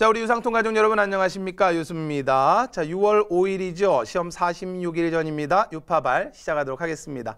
자, 우리 유상통 가족 여러분 안녕하십니까? 유수입니다. 자, 6월 5일이죠. 시험 46일 전입니다. 유파발 시작하도록 하겠습니다.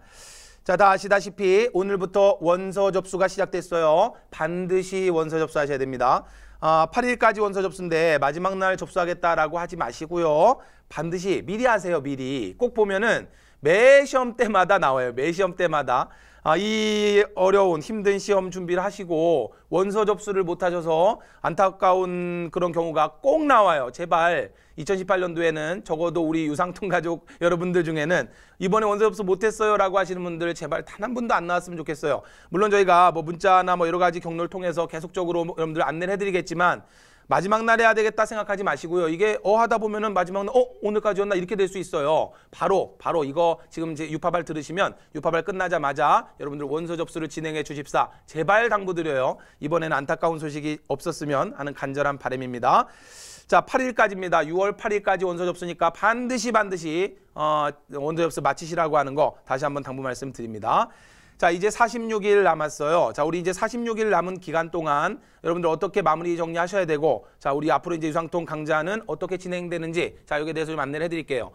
자, 다 아시다시피 오늘부터 원서 접수가 시작됐어요. 반드시 원서 접수하셔야 됩니다. 아, 8일까지 원서 접수인데 마지막 날 접수하겠다라고 하지 마시고요. 반드시 미리 하세요, 미리. 꼭 보면은 매 시험 때마다 나와요. 매 시험 때마다. 아, 이 어려운 힘든 시험 준비를 하시고 원서 접수를 못 하셔서 안타까운 그런 경우가 꼭 나와요. 제발 2018년도에는 적어도 우리 유상통 가족 여러분들 중에는 이번에 원서 접수 못했어요라고 하시는 분들 제발 단 한 분도 안 나왔으면 좋겠어요. 물론 저희가 뭐 문자나 뭐 여러 가지 경로를 통해서 계속적으로 여러분들 안내를 해드리겠지만 마지막 날에 해야 되겠다 생각하지 마시고요. 이게 어 하다 보면은 마지막 날, 어 오늘까지였나 이렇게 될 수 있어요. 바로 바로 이거 지금 이제 유파발 들으시면 유파발 끝나자마자 여러분들 원서 접수를 진행해 주십사 제발 당부드려요. 이번에는 안타까운 소식이 없었으면 하는 간절한 바람입니다. 자, 8일까지입니다. 6월 8일까지 원서 접수니까 반드시 반드시 어, 원서 접수 마치시라고 하는 거 다시 한번 당부 말씀드립니다. 자 이제 46일 남았어요. 자 우리 이제 46일 남은 기간 동안 여러분들 어떻게 마무리 정리하셔야 되고 자 우리 앞으로 이제 유상통 강좌는 어떻게 진행되는지 자 여기에 대해서 좀 안내를 해드릴게요.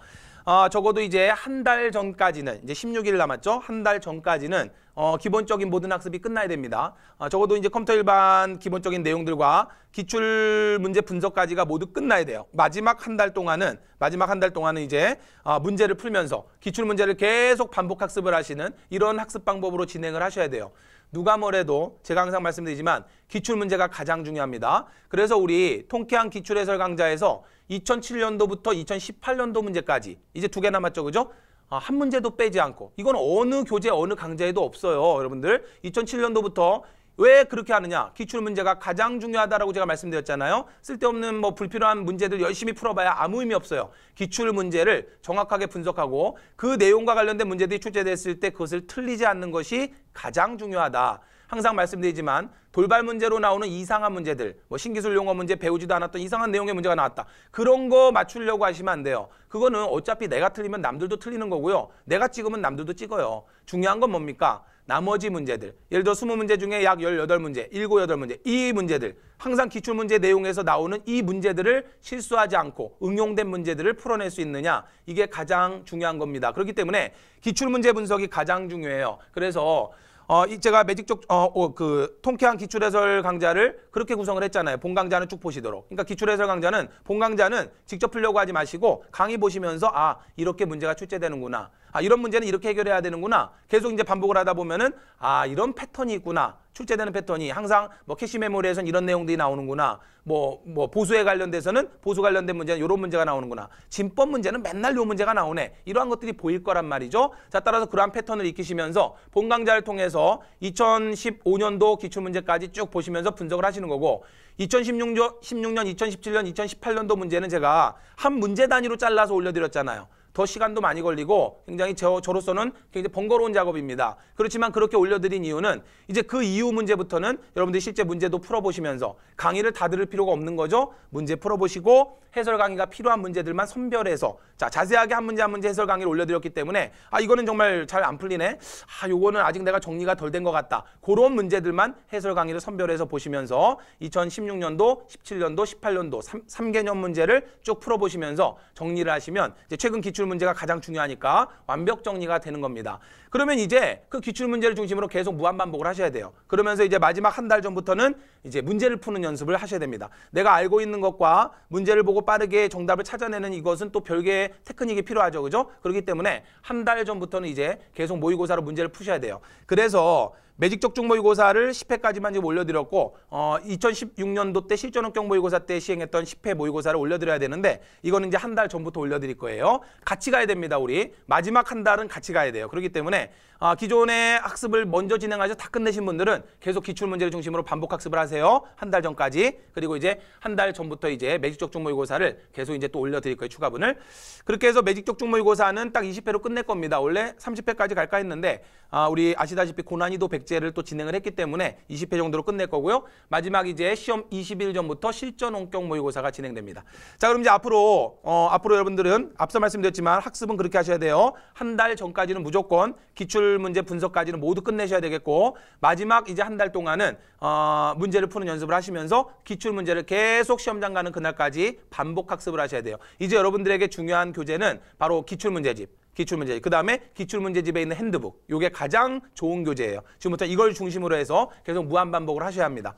어, 적어도 이제 한 달 전까지는 이제 16일 남았죠. 한 달 전까지는 어, 기본적인 모든 학습이 끝나야 됩니다. 어, 적어도 이제 컴퓨터 일반 기본적인 내용들과 기출 문제 분석까지가 모두 끝나야 돼요. 마지막 한 달 동안은 마지막 한 달 동안은 이제 어, 문제를 풀면서 기출 문제를 계속 반복 학습을 하시는 이런 학습 방법으로 진행을 하셔야 돼요. 누가 뭐래도 제가 항상 말씀드리지만 기출 문제가 가장 중요합니다. 그래서 우리 통쾌한 기출 해설 강좌에서 2007년도부터 2018년도 문제까지 이제 두 개 남았죠. 그죠? 아, 한 문제도 빼지 않고 이건 어느 교재 어느 강좌에도 없어요. 여러분들 2007년도부터 왜 그렇게 하느냐? 기출 문제가 가장 중요하다라고 제가 말씀드렸잖아요. 쓸데없는 뭐 불필요한 문제들 열심히 풀어봐야 아무 의미 없어요. 기출 문제를 정확하게 분석하고 그 내용과 관련된 문제들이 출제됐을 때 그것을 틀리지 않는 것이 가장 중요하다. 항상 말씀드리지만 돌발 문제로 나오는 이상한 문제들 뭐 신기술 용어 문제 배우지도 않았던 이상한 내용의 문제가 나왔다. 그런 거 맞추려고 하시면 안 돼요. 그거는 어차피 내가 틀리면 남들도 틀리는 거고요. 내가 찍으면 남들도 찍어요. 중요한 건 뭡니까? 나머지 문제들 예를 들어 20문제 중에 약 18문제, 7, 8문제 이 문제들 항상 기출문제 내용에서 나오는 이 문제들을 실수하지 않고 응용된 문제들을 풀어낼 수 있느냐 이게 가장 중요한 겁니다. 그렇기 때문에 기출문제 분석이 가장 중요해요. 그래서 어, 이 제가 매직 쪽, 어, 어, 그, 통쾌한 기출해설 강좌를 그렇게 구성을 했잖아요. 본 강좌는 쭉 보시도록. 그러니까 기출해설 강좌는, 본 강좌는 직접 풀려고 하지 마시고 강의 보시면서, 아, 이렇게 문제가 출제되는구나. 아, 이런 문제는 이렇게 해결해야 되는구나. 계속 이제 반복을 하다 보면은 아, 이런 패턴이 있구나. 출제되는 패턴이 항상 뭐 캐시 메모리에서는 이런 내용들이 나오는구나. 뭐, 뭐 보수에 관련돼서는 보수 관련된 문제는 이런 문제가 나오는구나. 진법 문제는 맨날 요 문제가 나오네. 이러한 것들이 보일 거란 말이죠. 자, 따라서 그러한 패턴을 익히시면서 본 강좌를 통해서 2015년도 기출문제까지 쭉 보시면서 분석을 하시는 거고 2016년, 16년, 2017년, 2018년도 문제는 제가 한 문제 단위로 잘라서 올려드렸잖아요. 더 시간도 많이 걸리고 굉장히 저, 저로서는 굉장히 번거로운 작업입니다. 그렇지만 그렇게 올려드린 이유는 이제 그 이후 문제부터는 여러분들이 실제 문제도 풀어보시면서 강의를 다 들을 필요가 없는 거죠. 문제 풀어보시고 해설 강의가 필요한 문제들만 선별해서 자 자세하게 한 문제 한 문제 해설 강의를 올려드렸기 때문에 아 이거는 정말 잘 안 풀리네. 아 요거는 아직 내가 정리가 덜 된 것 같다. 그런 문제들만 해설 강의를 선별해서 보시면서 2016년도, 17년도, 18년도 3, 3개년 문제를 쭉 풀어보시면서 정리를 하시면 이제 최근 기출 문제가 가장 중요하니까 완벽 정리가 되는 겁니다. 그러면 이제 그 기출 문제를 중심으로 계속 무한 반복을 하셔야 돼요. 그러면서 이제 마지막 한 달 전부터는 이제 문제를 푸는 연습을 하셔야 됩니다. 내가 알고 있는 것과 문제를 보고 빠르게 정답을 찾아내는 이것은 또 별개의 테크닉이 필요하죠. 그죠? 그렇기 때문에 한 달 전부터는 이제 계속 모의고사로 문제를 푸셔야 돼요. 그래서 매직 적중 모의고사를 10회까지만 지금 올려드렸고 어, 2016년도 때 실전업경 모의고사 때 시행했던 10회 모의고사를 올려드려야 되는데 이거는 이제 한 달 전부터 올려드릴 거예요. 같이 가야 됩니다. 우리 마지막 한 달은 같이 가야 돼요. 그렇기 때문에 아, 기존의 학습을 먼저 진행하셔 서다 끝내신 분들은 계속 기출문제를 중심으로 반복 학습을 하세요. 한 달 전까지. 그리고 이제 한 달 전부터 이제 매직적중 모의고사를 계속 이제 또 올려드릴 거예요. 추가분을. 그렇게 해서 매직적중 모의고사는 딱 20회로 끝낼 겁니다. 원래 30회까지 갈까 했는데 아, 우리 아시다시피 고난이도 백제를 또 진행을 했기 때문에 20회 정도로 끝낼 거고요. 마지막 이제 시험 20일 전부터 실전 온격 모의고사가 진행됩니다. 자, 그럼 이제 앞으로 어, 앞으로 여러분들은 앞서 말씀드렸지만 학습은 그렇게 하셔야 돼요. 한 달 전까지는 무조건 기출 기출 문제 분석까지는 모두 끝내셔야 되겠고 마지막 이제 한 달 동안은 어, 문제를 푸는 연습을 하시면서 기출 문제를 계속 시험장 가는 그날까지 반복 학습을 하셔야 돼요. 이제 여러분들에게 중요한 교재는 바로 기출 문제집. 기출문제집, 그 다음에 기출문제집에 있는 핸드북. 이게 가장 좋은 교재예요. 지금부터 이걸 중심으로 해서 계속 무한반복을 하셔야 합니다.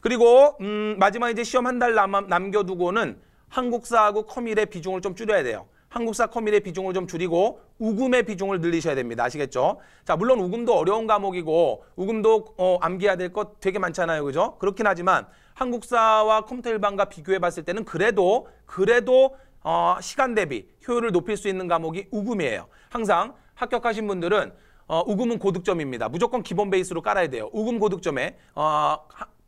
그리고 음, 마지막 이제 시험 한 달 남겨두고는 한국사하고 커밀의 비중을 좀 줄여야 돼요. 한국사 커밀의 비중을 좀 줄이고 우금의 비중을 늘리셔야 됩니다. 아시겠죠? 자, 물론 우금도 어려운 과목이고 우금도 어, 암기해야 될 것 되게 많잖아요. 그죠? 그렇긴 하지만 한국사와 컴퓨터 일반과 비교해 봤을 때는 그래도 그래도 어, 시간 대비 효율을 높일 수 있는 과목이 우금이에요. 항상 합격하신 분들은 어, 우금은 고득점입니다. 무조건 기본 베이스로 깔아야 돼요. 우금 고득점에 어,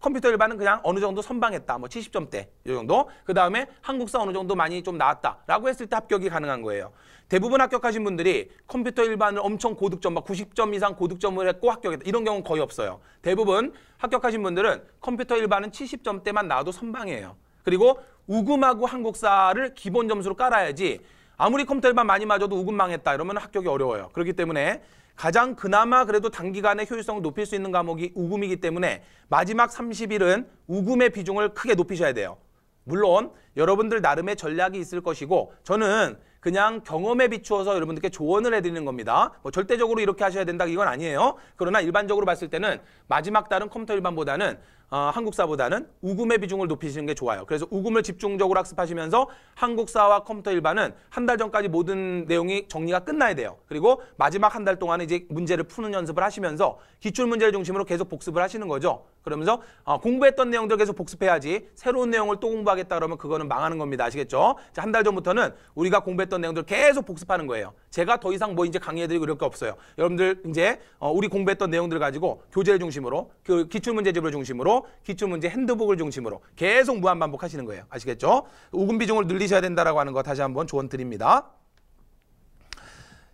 컴퓨터 일반은 그냥 어느 정도 선방했다. 뭐 70점대 이 정도. 그 다음에 한국사 어느 정도 많이 좀 나왔다. 라고 했을 때 합격이 가능한 거예요. 대부분 합격하신 분들이 컴퓨터 일반을 엄청 고득점, 막 90점 이상 고득점을 했고 합격했다. 이런 경우는 거의 없어요. 대부분 합격하신 분들은 컴퓨터 일반은 70점대만 나와도 선방이에요. 그리고 우금하고 한국사를 기본 점수로 깔아야지 아무리 컴퓨터 일반 많이 맞아도 우금 망했다 이러면 합격이 어려워요. 그렇기 때문에 가장 그나마 그래도 단기간에 효율성을 높일 수 있는 과목이 우금이기 때문에 마지막 30일은 우금의 비중을 크게 높이셔야 돼요. 물론 여러분들 나름의 전략이 있을 것이고 저는 그냥 경험에 비추어서 여러분들께 조언을 해드리는 겁니다. 뭐 절대적으로 이렇게 하셔야 된다 이건 아니에요. 그러나 일반적으로 봤을 때는 마지막 달은 컴퓨터 일반보다는 어, 한국사보다는 우금의 비중을 높이시는 게 좋아요. 그래서 우금을 집중적으로 학습하시면서 한국사와 컴퓨터 일반은 한 달 전까지 모든 내용이 정리가 끝나야 돼요. 그리고 마지막 한 달 동안 이제 문제를 푸는 연습을 하시면서 기출 문제를 중심으로 계속 복습을 하시는 거죠. 그러면서 어, 공부했던 내용들 계속 복습해야지 새로운 내용을 또 공부하겠다 그러면 그거는 망하는 겁니다. 아시겠죠? 한 달 전부터는 우리가 공부했던 내용들 계속 복습하는 거예요. 제가 더 이상 뭐 이제 강의해드리고 이럴 게 없어요. 여러분들 이제 어, 우리 공부했던 내용들 가지고 교재를 중심으로 그 기출 문제집을 중심으로 기출문제 핸드북을 중심으로 계속 무한반복 하시는 거예요. 아시겠죠? 우금 비중을 늘리셔야 된다라고 하는 거 다시 한번 조언 드립니다.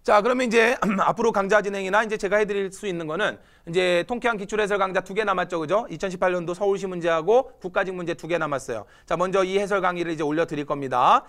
자, 그러면 이제 앞으로 강좌 진행이나 이제 제가 해드릴 수 있는 거는 이제 통쾌한 기출해설 강좌 두 개 남았죠, 그죠? 2018년도 서울시 문제하고 국가직 문제 두 개 남았어요. 자, 먼저 이 해설 강의를 이제 올려드릴 겁니다.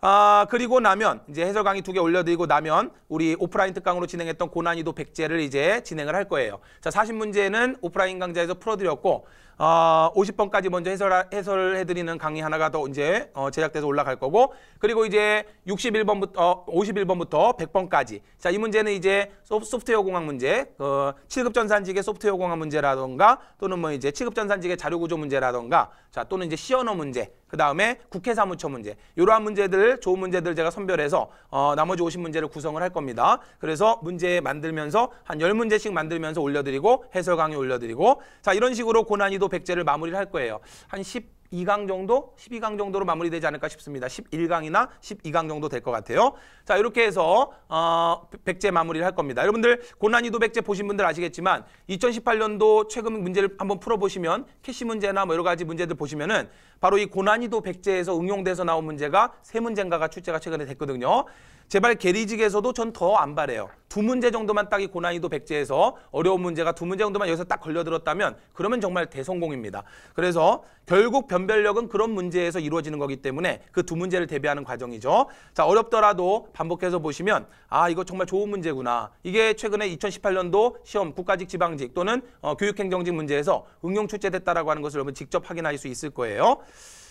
아, 그리고 나면 이제 해설 강의 두 개 올려드리고 나면 우리 오프라인 특강으로 진행했던 고난이도 백제를 이제 진행을 할 거예요. 자, 사십 문제는 오프라인 강좌에서 풀어드렸고 어, 50번까지 먼저 해설, 해설을 해드리는 강의 하나가 더 이제 어, 제작돼서 올라갈 거고 그리고 이제 61번부터 어, 51번부터 100번까지 자 이 문제는 이제 소프트웨어 공학 문제 어, 그 7급 전산직의 소프트웨어 공학 문제라던가 또는 뭐 이제 7급 전산직의 자료구조 문제라던가 자 또는 이제 시연어 문제 그 다음에 국회 사무처 문제 이러한 문제들 좋은 문제들 제가 선별해서 어, 나머지 50문제를 구성을 할 겁니다 그래서 문제 만들면서 한 열문제씩 만들면서 올려드리고 해설 강의 올려드리고 자 이런 식으로 고난이도 백제를 마무리를 할 거예요. 한 12강 정도? 12강 정도로 마무리되지 않을까 싶습니다. 11강이나 12강 정도 될 것 같아요. 자, 이렇게 해서 어, 백제 마무리를 할 겁니다. 여러분들 고난이도 백제 보신 분들 아시겠지만 2018년도 최근 문제를 한번 풀어보시면 캐시 문제나 뭐 여러 가지 문제들 보시면은 바로 이 고난이도 백제에서 응용돼서 나온 문제가 세 문제인가가 출제가 최근에 됐거든요. 제발 게리직에서도 전 더 안 바래요. 두 문제 정도만 딱 이 고난이도 백제에서 어려운 문제가 두 문제 정도만 여기서 딱 걸려들었다면 그러면 정말 대성공입니다. 그래서 결국 변별력은 그런 문제에서 이루어지는 거기 때문에 그 두 문제를 대비하는 과정이죠. 자 어렵더라도 반복해서 보시면 아 이거 정말 좋은 문제구나. 이게 최근에 2018년도 시험 국가직 지방직 또는 어, 교육행정직 문제에서 응용 출제됐다라고 하는 것을 여러분 직접 확인할 수 있을 거예요.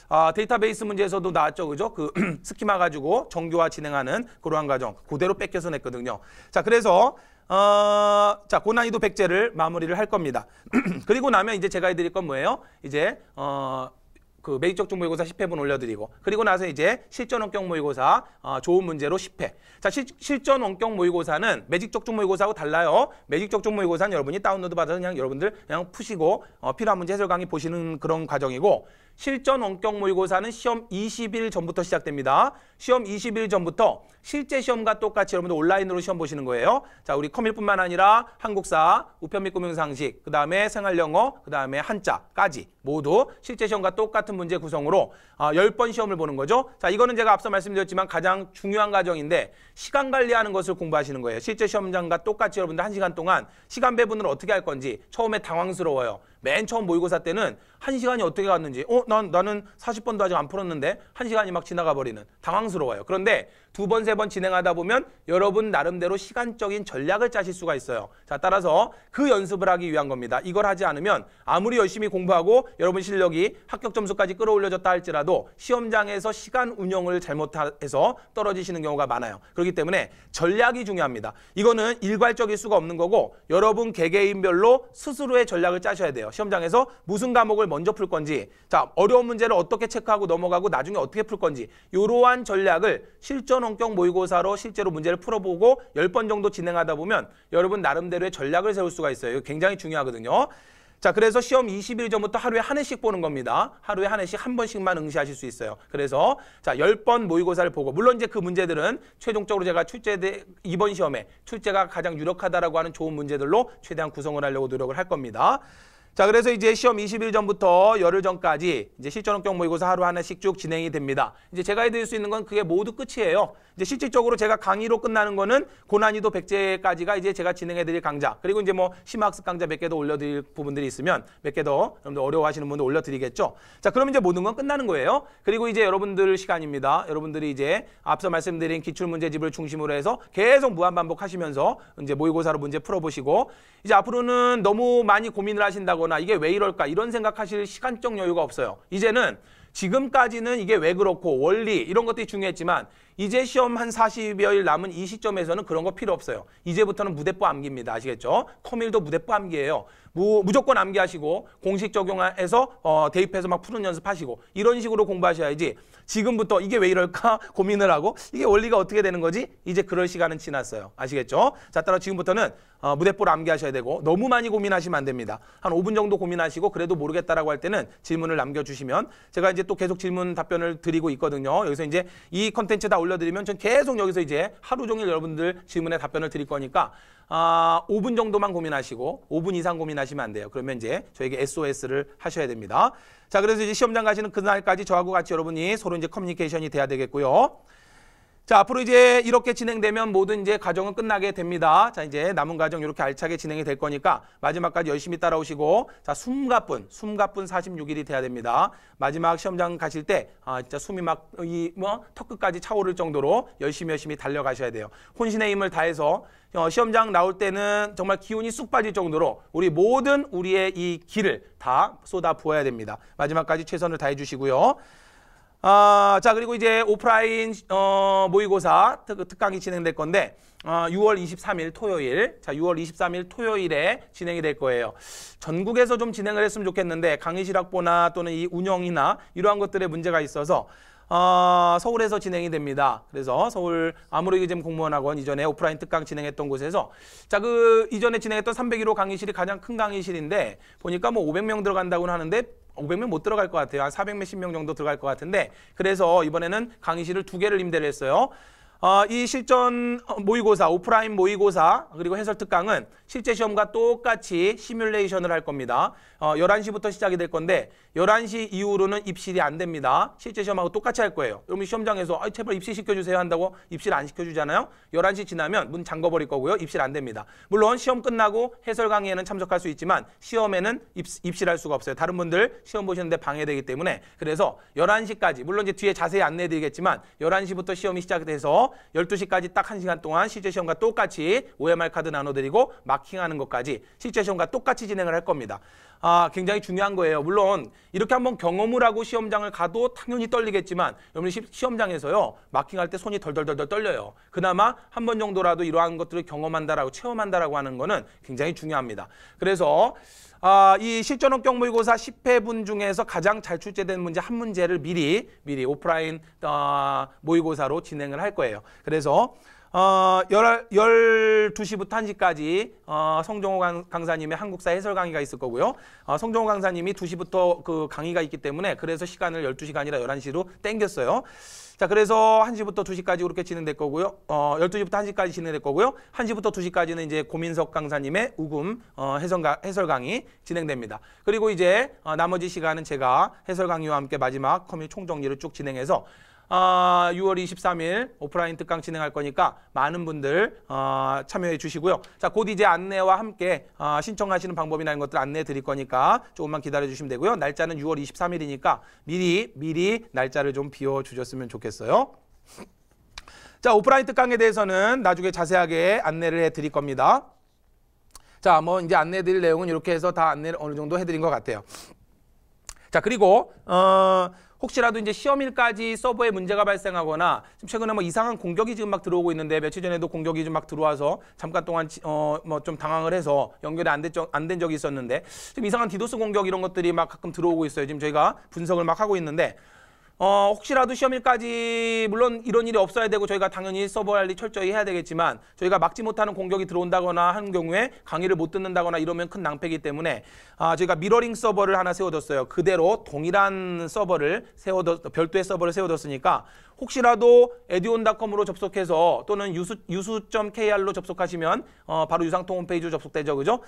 아, 데이터베이스 문제에서도 나왔죠. 그죠? 그 스키마 가지고 정교화 진행하는 그러한 과정 그대로 뺏겨서 냈거든요. 자, 그래서 어, 자, 고난이도 백제를 마무리를 할 겁니다. 그리고 나면 이제 제가 해드릴 건 뭐예요? 이제 어, 그 매직적 중모의고사 10회분 올려드리고 그리고 나서 이제 실전 원격 모의고사 어, 좋은 문제로 10회 자 시, 실전 원격 모의고사는 매직적 중모의고사하고 달라요 매직적 중모의고사는 여러분이 다운로드 받아서 그냥 여러분들 그냥 푸시고 어, 필요한 문제 해설 강의 보시는 그런 과정이고 실전 원격 모의고사는 시험 20일 전부터 시작됩니다. 시험 20일 전부터 실제 시험과 똑같이 여러분들 온라인으로 시험 보시는 거예요. 자, 우리 컴일뿐만 아니라 한국사, 우편 및금명상식그 다음에 생활영어, 그 다음에 한자까지 모두 실제 시험과 똑같은 문제 구성으로 아, 10번 시험을 보는 거죠. 자, 이거는 제가 앞서 말씀드렸지만 가장 중요한 과정인데 시간 관리하는 것을 공부하시는 거예요. 실제 시험장과 똑같이 여러분들 한시간 동안 시간 배분을 어떻게 할 건지 처음에 당황스러워요. 맨 처음 모의고사 때는 한 시간이 어떻게 갔는지 어? 난, 나는 40번도 아직 안 풀었는데 한 시간이 막 지나가 버리는 당황스러워요. 그런데 두 번, 세 번 진행하다 보면 여러분 나름대로 시간적인 전략을 짜실 수가 있어요. 자, 따라서 그 연습을 하기 위한 겁니다. 이걸 하지 않으면 아무리 열심히 공부하고 여러분 실력이 합격 점수까지 끌어올려졌다 할지라도 시험장에서 시간 운영을 잘못해서 떨어지시는 경우가 많아요. 그렇기 때문에 전략이 중요합니다. 이거는 일괄적일 수가 없는 거고 여러분 개개인별로 스스로의 전략을 짜셔야 돼요. 시험장에서 무슨 과목을 먼저 풀 건지 자 어려운 문제를 어떻게 체크하고 넘어가고 나중에 어떻게 풀 건지 이러한 전략을 실전 원격 모의고사로 실제로 문제를 풀어보고 열 번 정도 진행하다 보면 여러분 나름대로 나대로의 전략을 세울 수가 있어요. 굉장히 중요하거든요. 자, 그래서 시험 20일 전부터 하루에 한 회씩 보는 겁니다. 하루에 한 회씩 한 번씩만 응시하실 수 있어요. 그래서 자, 10번 모의고사를 보고 물론 이제 그 문제들은 최종적으로 제가 출제대 이번 시험에 출제가 가장 유력하다라고 하는 좋은 문제들로 최대한 구성을 하려고 노력을 할 겁니다. 자, 그래서 이제 시험 20일 전부터 열흘 전까지 이제 실전업격 모의고사 하루 하나씩 쭉 진행이 됩니다. 이제 제가 해드릴 수 있는 건 그게 모두 끝이에요. 이제 실질적으로 제가 강의로 끝나는 거는 고난이도 백제까지가 이제 제가 진행해드릴 강좌. 그리고 이제 뭐심학습 강좌 몇개더 올려드릴 부분들이 있으면 몇 개 더 여러분들 어려워하시는 분들 올려드리겠죠. 자, 그럼 이제 모든 건 끝나는 거예요. 그리고 이제 여러분들 시간입니다. 여러분들이 이제 앞서 말씀드린 기출문제집을 중심으로 해서 계속 무한반복하시면서 이제 모의고사로 문제 풀어보시고 이제 앞으로는 너무 많이 고민을 하신다고 거나 이게 왜 이럴까 이런 생각하실 시간적 여유가 없어요. 이제는 지금까지는 이게 왜 그렇고 원리 이런 것들이 중요했지만 이제 시험 한 40여일 남은 이 시점에서는 그런 거 필요 없어요. 이제부터는 무대뽀 암기입니다. 아시겠죠? 코밀도 무대뽀 암기예요. 무, 무조건 암기하시고 공식 적용해서 어, 대입해서 막 푸는 연습하시고 이런 식으로 공부하셔야지 지금부터 이게 왜 이럴까 고민을 하고 이게 원리가 어떻게 되는 거지? 이제 그럴 시간은 지났어요. 아시겠죠? 자, 따라 지금부터는 어, 무대뽀를 암기하셔야 되고 너무 많이 고민하시면 안 됩니다. 한 5분 정도 고민하시고 그래도 모르겠다라고 할 때는 질문을 남겨주시면 제가 이제 또 계속 질문 답변을 드리고 있거든요. 여기서 이제 이 컨텐츠 다 올려 올려드리면 전 계속 여기서 이제 하루 종일 여러분들 질문에 답변을 드릴 거니까 아, 5분 정도만 고민하시고 5분 이상 고민하시면 안 돼요. 그러면 이제 저에게 SOS를 하셔야 됩니다. 자, 그래서 이제 시험장 가시는 그날까지 저하고 같이 여러분이 서로 이제 커뮤니케이션이 돼야 되겠고요. 자, 앞으로 이제 이렇게 진행되면 모든 이제 과정은 끝나게 됩니다. 자, 이제 남은 과정 이렇게 알차게 진행이 될 거니까 마지막까지 열심히 따라오시고 자, 숨가쁜, 숨가쁜 46일이 돼야 됩니다. 마지막 시험장 가실 때 아, 진짜 숨이 막 이 뭐 턱끝까지 차오를 정도로 열심히 열심히 달려가셔야 돼요. 혼신의 힘을 다해서 어, 시험장 나올 때는 정말 기운이 쑥 빠질 정도로 우리 모든 우리의 이 길을 다 쏟아 부어야 됩니다. 마지막까지 최선을 다해 주시고요. 아, 자 그리고 이제 오프라인 어, 모의고사 특, 강이 진행될 건데 어, 6월 23일 토요일 자 6월 23일 토요일에 진행이 될 거예요. 전국에서 좀 진행을 했으면 좋겠는데 강의 실학보나 또는 이 운영이나 이러한 것들에 문제가 있어서 어, 서울에서 진행이 됩니다. 그래서 서울 아무리기잼 공무원학원 이전에 오프라인 특강 진행했던 곳에서 자 그 이전에 진행했던 301호 강의실이 가장 큰 강의실인데 보니까 뭐 500명 들어간다고 하는데 500명 못 들어갈 것 같아요. 한 400몇십 명 정도 들어갈 것 같은데 그래서 이번에는 강의실을 두 개를 임대를 했어요. 어, 이 실전 어, 모의고사, 오프라인 모의고사 그리고 해설 특강은 실제 시험과 똑같이 시뮬레이션을 할 겁니다. 어, 11시부터 시작이 될 건데 11시 이후로는 입실이 안 됩니다. 실제 시험하고 똑같이 할 거예요. 여러분 시험장에서 아, 제발 입실 시켜주세요 한다고 입실 안 시켜주잖아요. 11시 지나면 문 잠궈버릴 거고요. 입실 안 됩니다. 물론 시험 끝나고 해설 강의에는 참석할 수 있지만 시험에는 입, 실할 수가 없어요. 다른 분들 시험 보시는데 방해되기 때문에 그래서 11시까지 물론 이제 뒤에 자세히 안내해드리겠지만 11시부터 시험이 시작돼서 12시까지 딱 1시간 동안 실제 시험과 똑같이 OMR 카드 나눠드리고 마킹하는 것까지 실제 시험과 똑같이 진행을 할 겁니다. 아, 굉장히 중요한 거예요. 물론 이렇게 한번 경험을 하고 시험장을 가도 당연히 떨리겠지만 여러분 시험장에서요 마킹할 때 손이 덜덜덜덜 떨려요. 그나마 한 번 정도라도 이러한 것들을 경험한다라고 체험한다라고 하는 거는 굉장히 중요합니다. 그래서 아, 이실전업경 모의고사 10회분 중에서 가장 잘 출제된 문제 한 문제를 미리 미리 오프라인 어, 모의고사로 진행을 할 거예요. 그래서 어, 열, 12시부터 1시까지 어, 성종호 강, 사님의 한국사 해설 강의가 있을 거고요. 어, 성종호 강사님이 2시부터 그 강의가 있기 때문에 그래서 시간을 1 2시가아니라 11시로 땡겼어요. 자, 그래서 1시부터 2시까지 그렇게 진행될 거고요. 어, 12시부터 1시까지 진행될 거고요. 1시부터 2시까지는 이제 고민석 강사님의 우금 어, 해설, 해설 강의 진행됩니다. 그리고 이제 어, 나머지 시간은 제가 해설 강의와 함께 마지막 커뮤니 총정리를 쭉 진행해서 어, 6월 23일 오프라인 특강 진행할 거니까 많은 분들 어, 참여해 주시고요. 자, 곧 이제 안내와 함께 어, 신청하시는 방법이나 이런 것들 안내해 드릴 거니까 조금만 기다려 주시면 되고요. 날짜는 6월 23일이니까 미리 미리 날짜를 좀 비워 주셨으면 좋겠어요. 자, 오프라인 특강에 대해서는 나중에 자세하게 안내를 해 드릴 겁니다. 자, 뭐 이제 안내해 드릴 내용은 이렇게 해서 다 안내를 어느 정도 해 드린 것 같아요. 자, 그리고 어 혹시라도 이제 시험일까지 서버에 문제가 발생하거나 지금 최근에 뭐 이상한 공격이 지금 막 들어오고 있는데 며칠 전에도 공격이 좀막 들어와서 잠깐 동안 어 뭐 좀 당황을 해서 연결이 안 된 적이 있었는데 지금 이상한 디도스 공격 이런 것들이 막 가끔 들어오고 있어요. 지금 저희가 분석을 막 하고 있는데 어, 혹시라도 시험일까지 물론 이런 일이 없어야 되고 저희가 당연히 서버 관리 철저히 해야 되겠지만 저희가 막지 못하는 공격이 들어온다거나 하는 경우에 강의를 못 듣는다거나 이러면 큰 낭패이기 때문에 아, 저희가 미러링 서버를 하나 세워뒀어요. 그대로 동일한 서버를 세워뒀 별도의 서버를 세워뒀으니까 혹시라도 에듀온닷컴으로 접속해서 또는 유수 유수.kr로 접속하시면 어, 바로 유상통 홈페이지로 접속되죠, 그죠?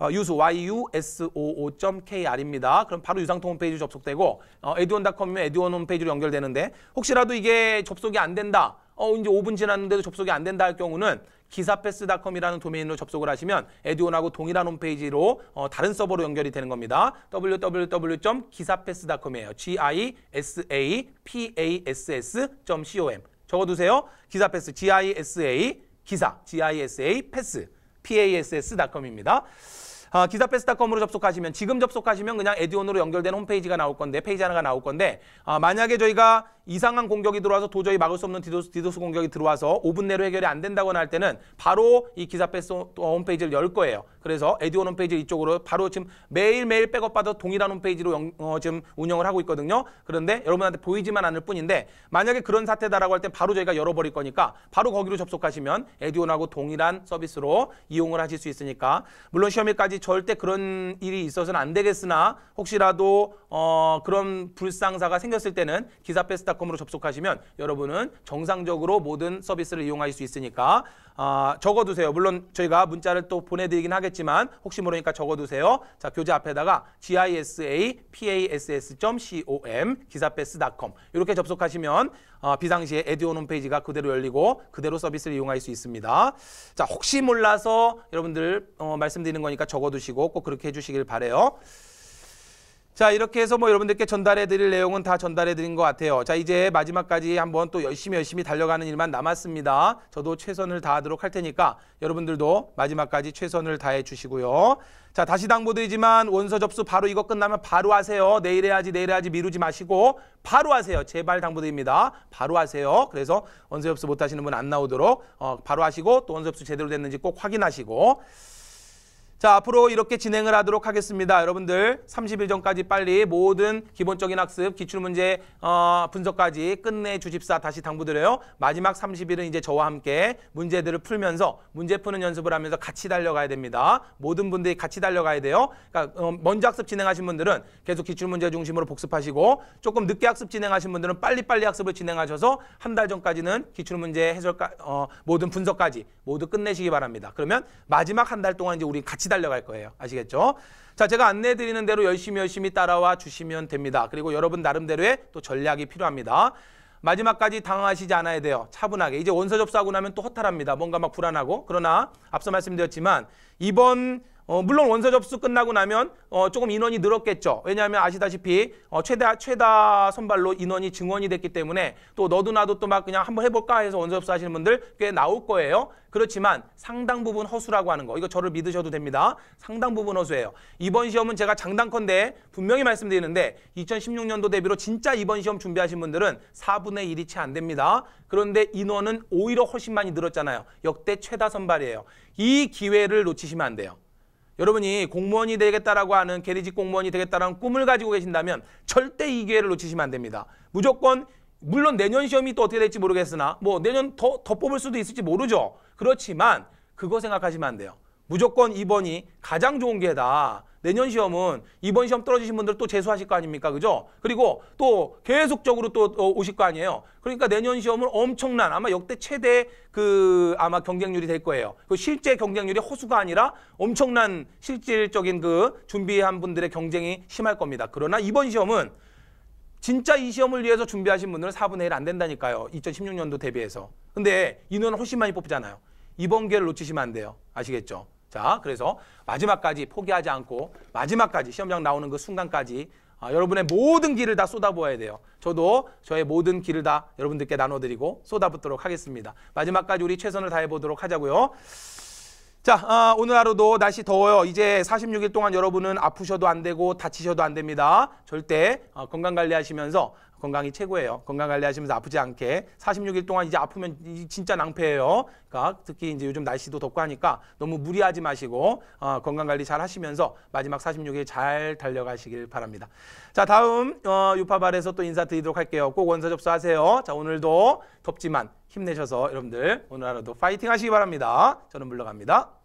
어, 유수 yusooo.kr입니다. 그럼 바로 유상통 홈페이지 접속되고 어, 에듀원닷컴이면에듀원 홈페이지로 연결되는데 혹시라도 이게 접속이 안 된다. 어 이제 5분 지났는데도 접속이 안 된다 할 경우는 기사패스닷컴이라는 도메인으로 접속을 하시면 에듀온하고 동일한 홈페이지로 어, 다른 서버로 연결이 되는 겁니다. www.기사패스닷컴이에요. gisapass.com 적어두세요. 기사패스 gisa 기사 gisa 패스 pass.com입니다. 아, 기사패스닷컴으로 접속하시면 지금 접속하시면 그냥 에듀온으로 연결된 홈페이지가 나올 건데 페이지 하나가 나올 건데 아, 만약에 저희가 이상한 공격이 들어와서 도저히 막을 수 없는 디도스, 디도스 공격이 들어와서 5분 내로 해결이 안된다고나할 때는 바로 이 기사 패스 홈페이지를 열 거예요. 그래서 에듀온 홈페이지 이쪽으로 바로 지금 매일매일 백업받아 동일한 홈페이지로 영, 어, 지금 운영을 하고 있거든요. 그런데 여러분한테 보이지만 않을 뿐인데 만약에 그런 사태다라고 할 때 바로 저희가 열어버릴 거니까 바로 거기로 접속하시면 에듀온하고 동일한 서비스로 이용을 하실 수 있으니까 물론 시험일까지 절대 그런 일이 있어서는 안 되겠으나 혹시라도 어, 그런 불상사가 생겼을 때는 기사 패스 닷컴으로 접속하시면 여러분은 정상적으로 모든 서비스를 이용할 수 있으니까 아, 적어두세요. 물론 저희가 문자를 또 보내드리긴 하겠지만 혹시 모르니까 적어두세요. 자 교재 앞에다가 gisa pass.com 기사패스.com 이렇게 접속하시면 아, 비상시에 에듀온 홈페이지가 그대로 열리고 그대로 서비스를 이용할 수 있습니다. 자 혹시 몰라서 여러분들 어, 말씀드리는 거니까 적어두시고 꼭 그렇게 해주시길 바래요. 자, 이렇게 해서 뭐 여러분들께 전달해 드릴 내용은 다 전달해 드린 것 같아요. 자, 이제 마지막까지 한번 또 열심히 열심히 달려가는 일만 남았습니다. 저도 최선을 다하도록 할 테니까 여러분들도 마지막까지 최선을 다해 주시고요. 자, 다시 당부드리지만 원서 접수 바로 이거 끝나면 바로 하세요. 내일 해야지, 내일 해야지 미루지 마시고 바로 하세요. 제발 당부드립니다. 바로 하세요. 그래서 원서 접수 못 하시는 분 안 나오도록 어, 바로 하시고 또 원서 접수 제대로 됐는지 꼭 확인하시고 자, 앞으로 이렇게 진행을 하도록 하겠습니다. 여러분들 30일 전까지 빨리 모든 기본적인 학습, 기출문제 어, 분석까지 끝내주십사 다시 당부드려요. 마지막 30일은 이제 저와 함께 문제들을 풀면서 문제 푸는 연습을 하면서 같이 달려가야 됩니다. 모든 분들이 같이 달려가야 돼요. 그러니까 어, 먼저 학습 진행하신 분들은 계속 기출문제 중심으로 복습하시고 조금 늦게 학습 진행하신 분들은 빨리빨리 학습을 진행하셔서 한 달 전까지는 기출문제 해설까 어, 모든 분석까지 모두 끝내시기 바랍니다. 그러면 마지막 한 달 동안 이제 우리 같이 달려갈 거예요. 아시겠죠? 자, 제가 안내해 드리는 대로 열심히 열심히 따라와 주시면 됩니다. 그리고 여러분 나름대로의 또 전략이 필요합니다. 마지막까지 당황하시지 않아야 돼요. 차분하게. 이제 원서 접수하고 나면 또 허탈합니다. 뭔가 막 불안하고. 그러나 앞서 말씀드렸지만 이번 어, 물론 원서 접수 끝나고 나면 어, 조금 인원이 늘었겠죠. 왜냐하면 아시다시피 어, 최다 최다 선발로 인원이 증원이 됐기 때문에 또 너도 나도 또 막 그냥 한번 해볼까 해서 원서 접수하시는 분들 꽤 나올 거예요. 그렇지만 상당 부분 허수라고 하는 거 이거 저를 믿으셔도 됩니다. 상당 부분 허수예요. 이번 시험은 제가 장단컨대 분명히 말씀드리는데 2016년도 대비로 진짜 이번 시험 준비하신 분들은 4분의 1이 채 안 됩니다. 그런데 인원은 오히려 훨씬 많이 늘었잖아요. 역대 최다 선발이에요. 이 기회를 놓치시면 안 돼요. 여러분이 공무원이 되겠다라고 하는 계리직 공무원이 되겠다라는 꿈을 가지고 계신다면 절대 이 기회를 놓치시면 안 됩니다. 무조건 물론 내년 시험이 또 어떻게 될지 모르겠으나 뭐 내년 더, 더 뽑을 수도 있을지 모르죠. 그렇지만 그거 생각하시면 안 돼요. 무조건 이번이 가장 좋은 기회다. 내년 시험은 이번 시험 떨어지신 분들 또 재수하실 거 아닙니까? 그죠? 그리고 또 계속적으로 또 어, 오실 거 아니에요. 그러니까 내년 시험은 엄청난 아마 역대 최대 그 아마 경쟁률이 될 거예요. 그 실제 경쟁률이 허수가 아니라 엄청난 실질적인 그 준비한 분들의 경쟁이 심할 겁니다. 그러나 이번 시험은 진짜 이 시험을 위해서 준비하신 분들은 4분의 1 안 된다니까요. 2016년도 대비해서. 근데 인원은 훨씬 많이 뽑잖아요. 이번 기회를 놓치시면 안 돼요. 아시겠죠? 자, 그래서 마지막까지 포기하지 않고 마지막까지 시험장 나오는 그 순간까지 아, 여러분의 모든 길을 다 쏟아부어야 돼요. 저도 저의 모든 길을 다 여러분들께 나눠드리고 쏟아붓도록 하겠습니다. 마지막까지 우리 최선을 다해보도록 하자고요. 자, 아, 오늘 하루도 날씨 더워요. 이제 46일 동안 여러분은 아프셔도 안 되고 다치셔도 안 됩니다. 절대 어, 아, 건강 관리하시면서 건강이 최고예요. 건강 관리하시면서 아프지 않게 46일 동안 이제 아프면 진짜 낭패예요. 그러니까 특히 이제 요즘 날씨도 덥고 하니까 너무 무리하지 마시고 어, 건강 관리 잘 하시면서 마지막 46일 잘 달려가시길 바랍니다. 자 다음 어, 유파발에서 또 인사드리도록 할게요. 꼭 원서 접수하세요. 자 오늘도 덥지만 힘내셔서 여러분들 오늘 하루도 파이팅 하시기 바랍니다. 저는 물러갑니다.